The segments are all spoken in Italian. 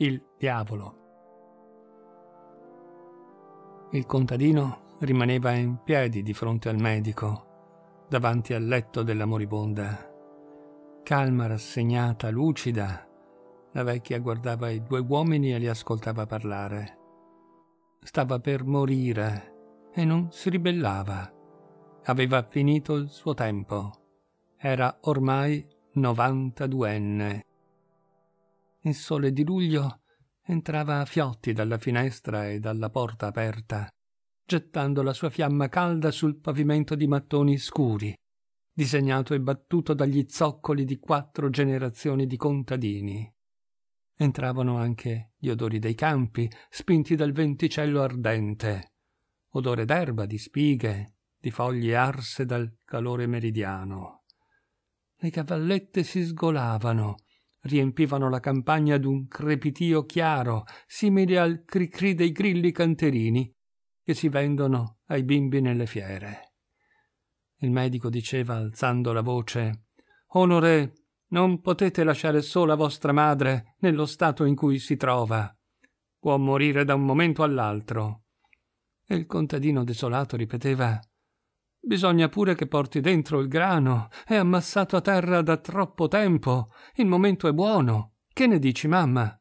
il diavolo. Il contadino rimaneva in piedi di fronte al medico, davanti al letto della moribonda. Calma, rassegnata, lucida, la vecchia guardava i due uomini e li ascoltava parlare. Stava per morire e non si ribellava. Aveva finito il suo tempo. Era ormai 92enne. Il sole di luglio entrava a fiotti dalla finestra e dalla porta aperta, gettando la sua fiamma calda sul pavimento di mattoni scuri, disegnato e battuto dagli zoccoli di quattro generazioni di contadini. Entravano anche gli odori dei campi, spinti dal venticello ardente, odore d'erba, di spighe, di foglie arse dal calore meridiano. Le cavallette si sgolavano, riempivano la campagna d'un crepitio chiaro, simile al cri-cri dei grilli canterini che si vendono ai bimbi nelle fiere. Il medico diceva alzando la voce Onore, non potete lasciare sola vostra madre nello stato in cui si trova. Può morire da un momento all'altro. E il contadino desolato ripeteva Bisogna pure che porti dentro il grano. È ammassato a terra da troppo tempo. Il momento è buono. Che ne dici, mamma?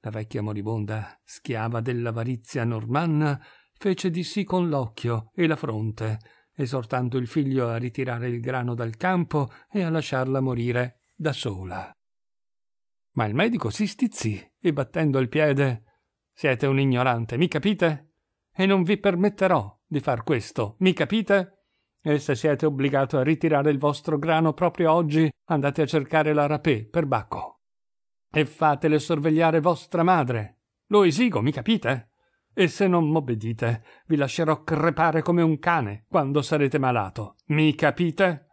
La vecchia moribonda, schiava dell'avarizia normanna, fece di sì con l'occhio e la fronte, esortando il figlio a ritirare il grano dal campo e a lasciarla morire da sola. Ma il medico si stizzì e battendo il piede siete un ignorante, mi capite? E non vi permetterò di far questo, mi capite? E se siete obbligato a ritirare il vostro grano proprio oggi, andate a cercare la rapè per Bacco. E fatele sorvegliare vostra madre. Lo esigo, mi capite? E se non m'obbedite, vi lascerò crepare come un cane quando sarete malato. Mi capite?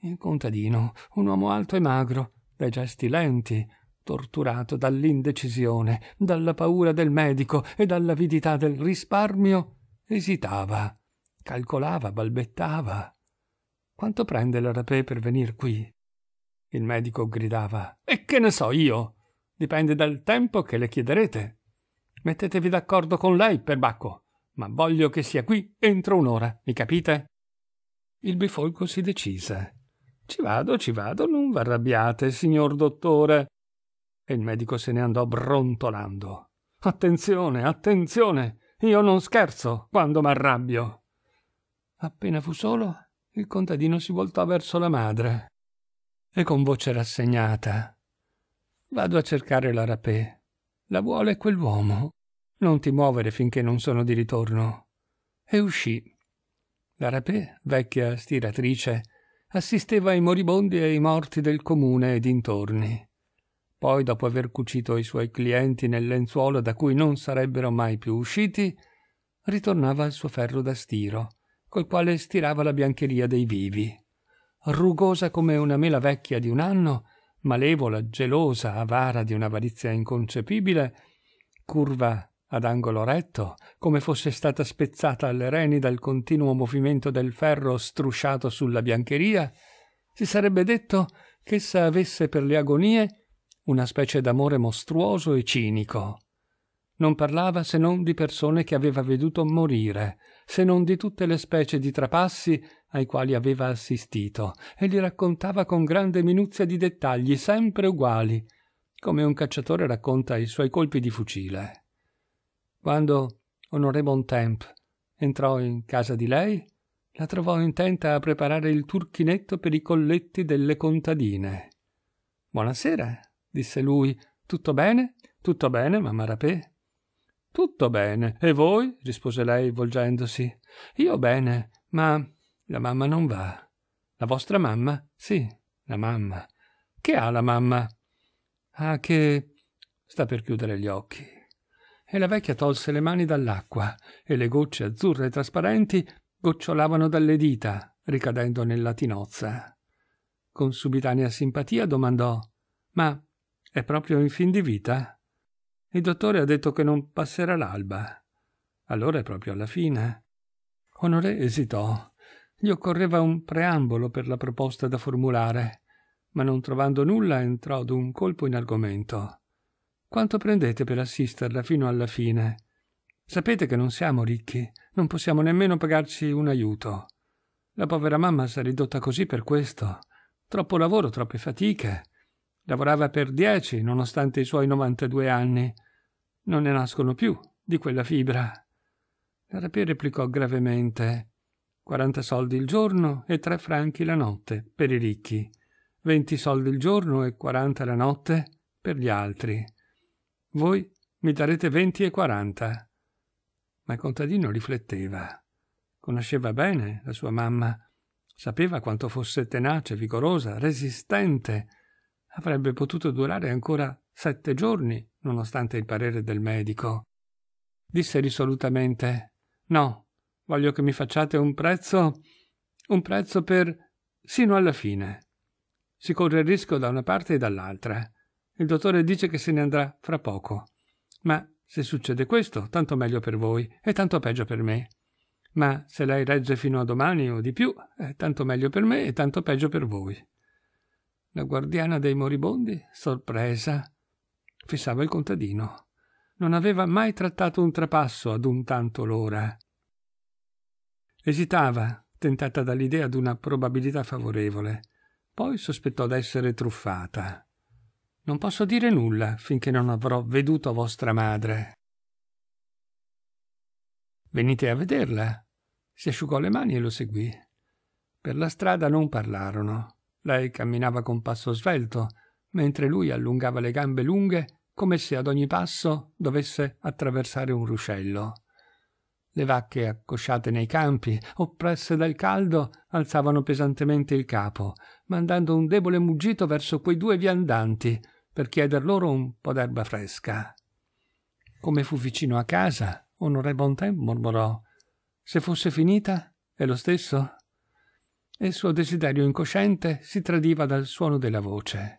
Il contadino, un uomo alto e magro, dai gesti lenti, torturato dall'indecisione, dalla paura del medico e dall'avidità del risparmio, esitava calcolava, balbettava. Quanto prende la rapè per venire qui? Il medico gridava. E che ne so io? Dipende dal tempo che le chiederete. Mettetevi d'accordo con lei, perbacco, ma voglio che sia qui entro un'ora, mi capite? Il bifolco si decise. Ci vado, ci vado, non v'arrabbiate, signor dottore. E il medico se ne andò brontolando. Attenzione, attenzione, io non scherzo quando m'arrabbio. Appena fu solo, il contadino si voltò verso la madre e con voce rassegnata: Vado a cercare la rapè. La vuole quell'uomo. Non ti muovere finché non sono di ritorno. E uscì. La rapè, vecchia stiratrice, assisteva ai moribondi e ai morti del comune e dintorni. Poi, dopo aver cucito i suoi clienti nel lenzuolo da cui non sarebbero mai più usciti, ritornava al suo ferro da stiro col quale stirava la biancheria dei vivi. Rugosa come una mela vecchia di un anno, malevola, gelosa, avara di una un'avarizia inconcepibile, curva ad angolo retto, come fosse stata spezzata alle reni dal continuo movimento del ferro strusciato sulla biancheria, si sarebbe detto che essa avesse per le agonie una specie d'amore mostruoso e cinico. Non parlava se non di persone che aveva veduto morire, se non di tutte le specie di trapassi ai quali aveva assistito e li raccontava con grande minuzia di dettagli sempre uguali, come un cacciatore racconta i suoi colpi di fucile. Quando Honoré Temp entrò in casa di lei, la trovò intenta a preparare il turchinetto per i colletti delle contadine. Buonasera, disse lui. Tutto bene? Tutto bene, mamma Rapè? Tutto bene. E voi? rispose lei, volgendosi. Io bene, ma la mamma non va. La vostra mamma? Sì, la mamma. Che ha la mamma? Ah, che. sta per chiudere gli occhi. E la vecchia tolse le mani dall'acqua e le gocce azzurre e trasparenti gocciolavano dalle dita, ricadendo nella tinozza. Con subitanea simpatia domandò: Ma è proprio in fin di vita? Il dottore ha detto che non passerà l'alba. Allora è proprio alla fine. Onore esitò. Gli occorreva un preambolo per la proposta da formulare, ma non trovando nulla entrò d'un colpo in argomento. Quanto prendete per assisterla fino alla fine? Sapete che non siamo ricchi, non possiamo nemmeno pagarci un aiuto. La povera mamma s'è ridotta così per questo. Troppo lavoro, troppe fatiche. Lavorava per dieci, nonostante i suoi 92 anni. Non ne nascono più, di quella fibra. La L'arapè replicò gravemente. 40 soldi il giorno e 3 franchi la notte, per i ricchi. 20 soldi il giorno e 40 la notte, per gli altri. Voi mi darete 20 e 40. Ma il contadino rifletteva. Conosceva bene la sua mamma. Sapeva quanto fosse tenace, vigorosa, resistente, avrebbe potuto durare ancora sette giorni, nonostante il parere del medico. Disse risolutamente No, voglio che mi facciate un prezzo. un prezzo per. sino alla fine. Si corre il rischio da una parte e dall'altra. Il dottore dice che se ne andrà fra poco. Ma se succede questo, tanto meglio per voi e tanto peggio per me. Ma se lei regge fino a domani o di più, è eh, tanto meglio per me e tanto peggio per voi. La guardiana dei moribondi, sorpresa, fissava il contadino. Non aveva mai trattato un trapasso ad un tanto l'ora. Esitava, tentata dall'idea di una probabilità favorevole. Poi sospettò d'essere truffata. Non posso dire nulla finché non avrò veduto vostra madre. Venite a vederla. Si asciugò le mani e lo seguì. Per la strada non parlarono. Lei camminava con passo svelto, mentre lui allungava le gambe lunghe come se ad ogni passo dovesse attraversare un ruscello. Le vacche accosciate nei campi, oppresse dal caldo, alzavano pesantemente il capo, mandando un debole muggito verso quei due viandanti per chieder loro un po' d'erba fresca. Come fu vicino a casa, onore Bontemps mormorò: Se fosse finita, è lo stesso? e il suo desiderio incosciente si tradiva dal suono della voce.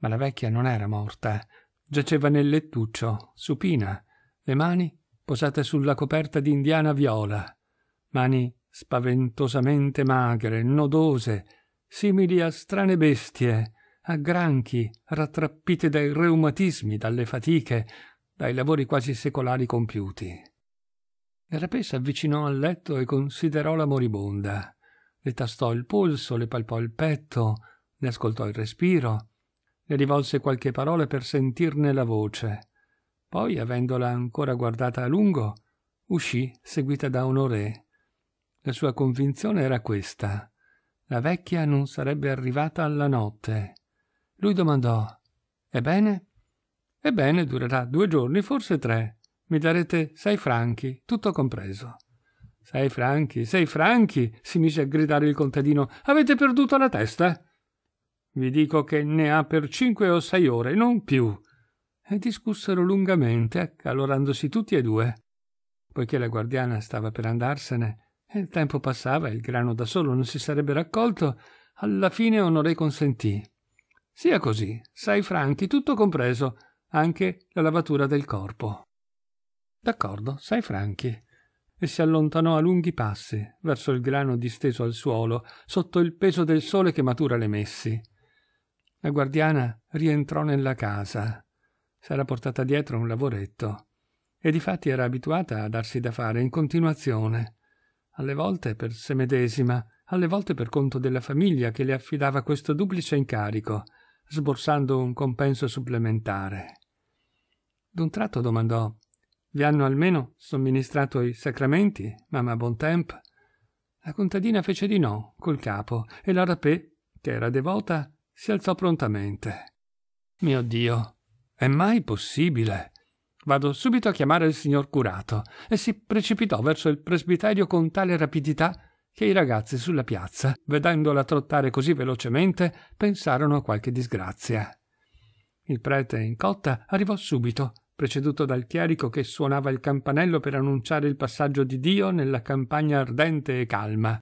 Ma la vecchia non era morta, giaceva nel lettuccio, supina, le mani posate sulla coperta di indiana viola, mani spaventosamente magre, nodose, simili a strane bestie, a granchi rattrappite dai reumatismi, dalle fatiche, dai lavori quasi secolari compiuti. Il rapè avvicinò al letto e considerò la moribonda le tastò il polso, le palpò il petto, ne ascoltò il respiro, le rivolse qualche parola per sentirne la voce. Poi, avendola ancora guardata a lungo, uscì seguita da Honoré. La sua convinzione era questa. La vecchia non sarebbe arrivata alla notte. Lui domandò Ebbene? Ebbene, durerà due giorni, forse tre. Mi darete sei franchi, tutto compreso. Sei franchi, sei franchi, si mise a gridare il contadino. Avete perduto la testa? Vi dico che ne ha per cinque o sei ore, non più. E discussero lungamente, accalorandosi tutti e due. Poiché la guardiana stava per andarsene, e il tempo passava e il grano da solo non si sarebbe raccolto, alla fine Onore consentì. Sia così, sei franchi, tutto compreso, anche la lavatura del corpo. D'accordo, sei franchi e si allontanò a lunghi passi verso il grano disteso al suolo sotto il peso del sole che matura le messi. La guardiana rientrò nella casa. S'era portata dietro un lavoretto e difatti era abituata a darsi da fare in continuazione, alle volte per se medesima, alle volte per conto della famiglia che le affidava questo duplice incarico, sborsando un compenso supplementare. D'un tratto domandò vi hanno almeno somministrato i sacramenti, mamma Bontemp? La contadina fece di no, col capo, e la rapè, che era devota, si alzò prontamente. Mio Dio, è mai possibile? Vado subito a chiamare il signor curato e si precipitò verso il presbiterio con tale rapidità che i ragazzi sulla piazza, vedendola trottare così velocemente, pensarono a qualche disgrazia. Il prete in cotta arrivò subito preceduto dal chierico che suonava il campanello per annunciare il passaggio di Dio nella campagna ardente e calma.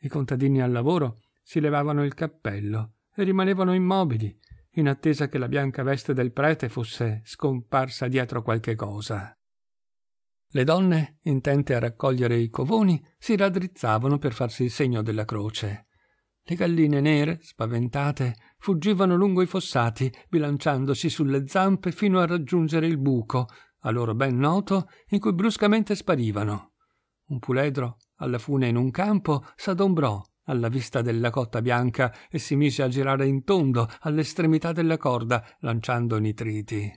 I contadini al lavoro si levavano il cappello e rimanevano immobili, in attesa che la bianca veste del prete fosse scomparsa dietro qualche cosa. Le donne, intente a raccogliere i covoni, si raddrizzavano per farsi il segno della croce. Le galline nere, spaventate, fuggivano lungo i fossati, bilanciandosi sulle zampe fino a raggiungere il buco, a loro ben noto, in cui bruscamente sparivano. Un puledro, alla fune in un campo, s'adombrò alla vista della cotta bianca e si mise a girare in tondo all'estremità della corda, lanciando nitriti.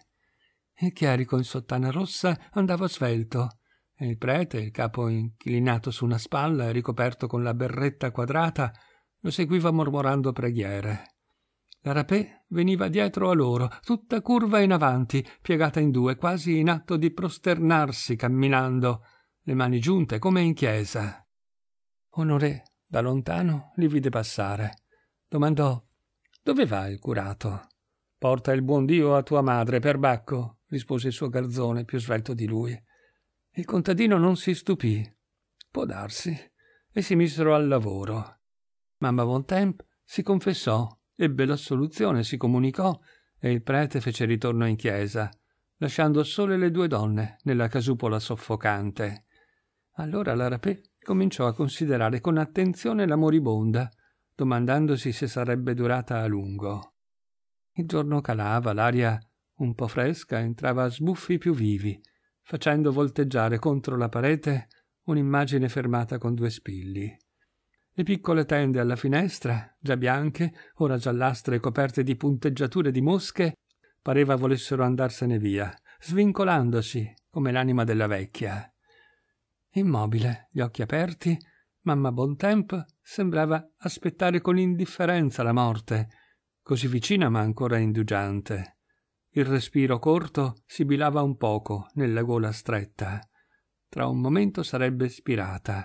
Il chiarico in sottana rossa andava svelto, e il prete, il capo inclinato su una spalla e ricoperto con la berretta quadrata, lo seguiva mormorando preghiere. La rapè veniva dietro a loro, tutta curva in avanti, piegata in due, quasi in atto di prosternarsi camminando, le mani giunte come in chiesa. Onore, da lontano, li vide passare. Domandò Dove va il curato? Porta il buon Dio a tua madre, perbacco, rispose il suo garzone, più svelto di lui. Il contadino non si stupì. Può darsi. E si misero al lavoro. Mamma Bontemp si confessò, ebbe l'assoluzione, si comunicò e il prete fece ritorno in chiesa, lasciando sole le due donne nella casupola soffocante. Allora la rapè cominciò a considerare con attenzione la moribonda, domandandosi se sarebbe durata a lungo. Il giorno calava, l'aria un po' fresca entrava a sbuffi più vivi, facendo volteggiare contro la parete un'immagine fermata con due spilli. Le piccole tende alla finestra, già bianche, ora giallastre e coperte di punteggiature di mosche, pareva volessero andarsene via, svincolandosi come l'anima della vecchia. Immobile, gli occhi aperti, mamma Bontemp sembrava aspettare con indifferenza la morte, così vicina ma ancora indugiante. Il respiro corto sibilava un poco nella gola stretta. Tra un momento sarebbe spirata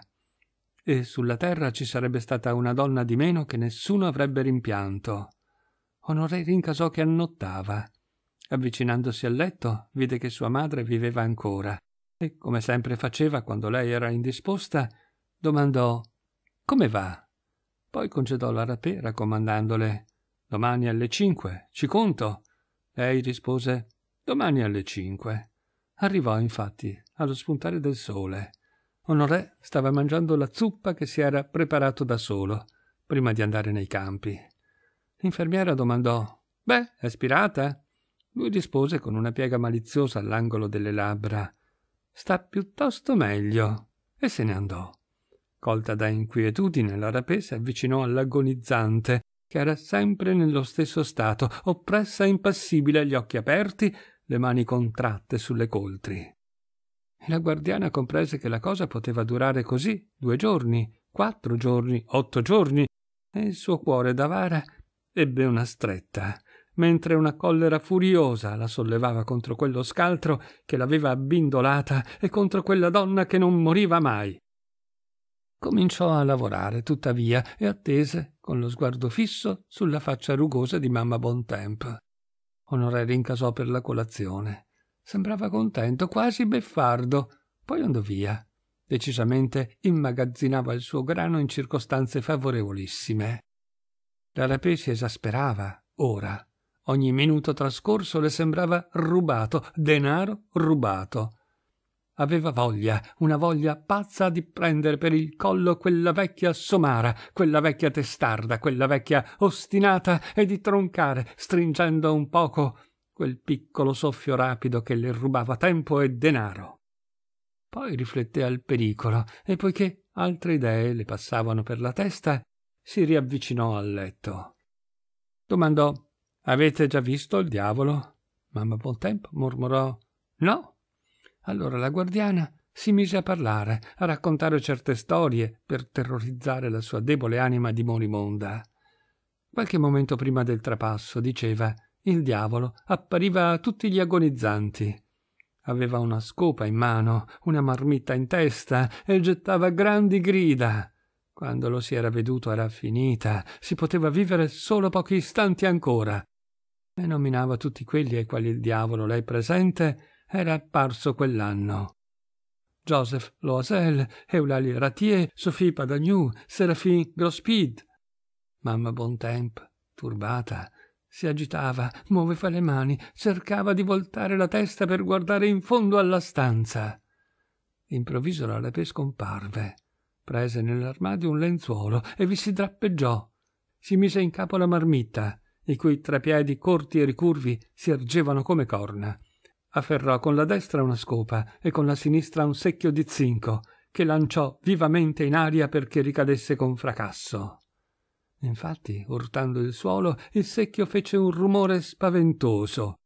e sulla terra ci sarebbe stata una donna di meno che nessuno avrebbe rimpianto. Honoré rincasò che annottava. Avvicinandosi al letto, vide che sua madre viveva ancora e, come sempre faceva quando lei era indisposta, domandò Come va? Poi concedò la rapera comandandole Domani alle cinque, ci conto. Lei rispose Domani alle cinque. Arrivò infatti allo spuntare del sole. Onorè stava mangiando la zuppa che si era preparato da solo, prima di andare nei campi. L'infermiera domandò Beh, è spirata? Lui rispose con una piega maliziosa all'angolo delle labbra Sta piuttosto meglio e se ne andò. Colta da inquietudine, la rapè si avvicinò all'agonizzante, che era sempre nello stesso stato, oppressa e impassibile, gli occhi aperti, le mani contratte sulle coltri e la guardiana comprese che la cosa poteva durare così due giorni, quattro giorni, otto giorni, e il suo cuore d'avara ebbe una stretta, mentre una collera furiosa la sollevava contro quello scaltro che l'aveva abbindolata e contro quella donna che non moriva mai. Cominciò a lavorare, tuttavia, e attese, con lo sguardo fisso, sulla faccia rugosa di mamma Bontemp. Onore rincasò per la colazione. Sembrava contento, quasi beffardo, poi andò via. Decisamente immagazzinava il suo grano in circostanze favorevolissime. La rape si esasperava, ora. Ogni minuto trascorso le sembrava rubato, denaro rubato. Aveva voglia, una voglia pazza di prendere per il collo quella vecchia somara, quella vecchia testarda, quella vecchia ostinata e di troncare, stringendo un poco quel piccolo soffio rapido che le rubava tempo e denaro. Poi rifletté al pericolo e poiché altre idee le passavano per la testa, si riavvicinò al letto. Domandò Avete già visto il diavolo? Mamma Bontempo mormorò No. Allora la guardiana si mise a parlare, a raccontare certe storie per terrorizzare la sua debole anima di morimonda. Qualche momento prima del trapasso diceva il diavolo appariva a tutti gli agonizzanti. Aveva una scopa in mano, una marmitta in testa e gettava grandi grida. Quando lo si era veduto era finita, si poteva vivere solo pochi istanti ancora. E nominava tutti quelli ai quali il diavolo, lei presente, era apparso quell'anno. Joseph Loisel, Eulalie Ratier, Sophie Padagnou, Serafine Grospide. Mamma Bontemp, turbata, si agitava, muoveva le mani, cercava di voltare la testa per guardare in fondo alla stanza. Improvviso l'alepe scomparve. Prese nell'armadio un lenzuolo e vi si drappeggiò. Si mise in capo la marmitta, i cui trapiedi corti e ricurvi si ergevano come corna. Afferrò con la destra una scopa e con la sinistra un secchio di zinco, che lanciò vivamente in aria perché ricadesse con fracasso. Infatti, urtando il suolo, il secchio fece un rumore spaventoso.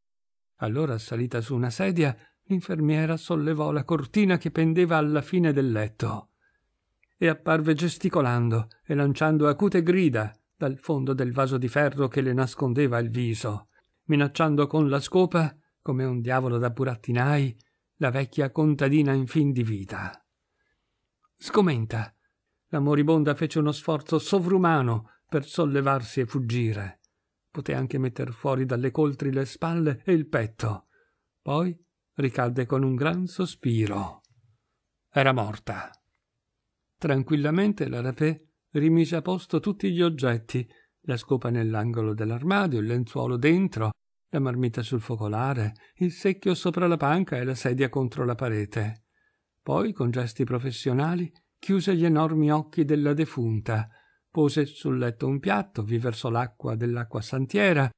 Allora, salita su una sedia, l'infermiera sollevò la cortina che pendeva alla fine del letto e apparve gesticolando e lanciando acute grida dal fondo del vaso di ferro che le nascondeva il viso, minacciando con la scopa, come un diavolo da burattinai, la vecchia contadina in fin di vita. Sgomenta! La moribonda fece uno sforzo sovrumano per sollevarsi e fuggire. Poté anche metter fuori dalle coltri le spalle e il petto. Poi ricadde con un gran sospiro. Era morta. Tranquillamente la rapè rimise a posto tutti gli oggetti, la scopa nell'angolo dell'armadio, il lenzuolo dentro, la marmita sul focolare, il secchio sopra la panca e la sedia contro la parete. Poi, con gesti professionali, chiuse gli enormi occhi della defunta pose sul letto un piatto, vi versò l'acqua dell'acqua santiera,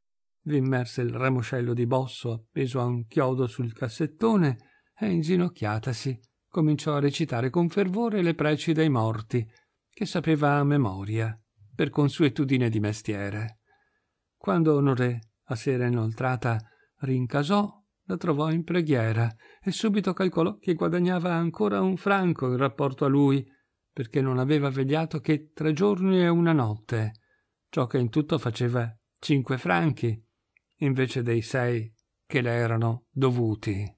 vi immerse il ramoscello di bosso appeso a un chiodo sul cassettone e, inginocchiatasi, cominciò a recitare con fervore le preci dei morti, che sapeva a memoria, per consuetudine di mestiere. Quando Onoré, a sera inoltrata, rincasò, la trovò in preghiera e subito calcolò che guadagnava ancora un franco in rapporto a lui, perché non aveva vegliato che tre giorni e una notte, ciò che in tutto faceva cinque franchi, invece dei sei che le erano dovuti.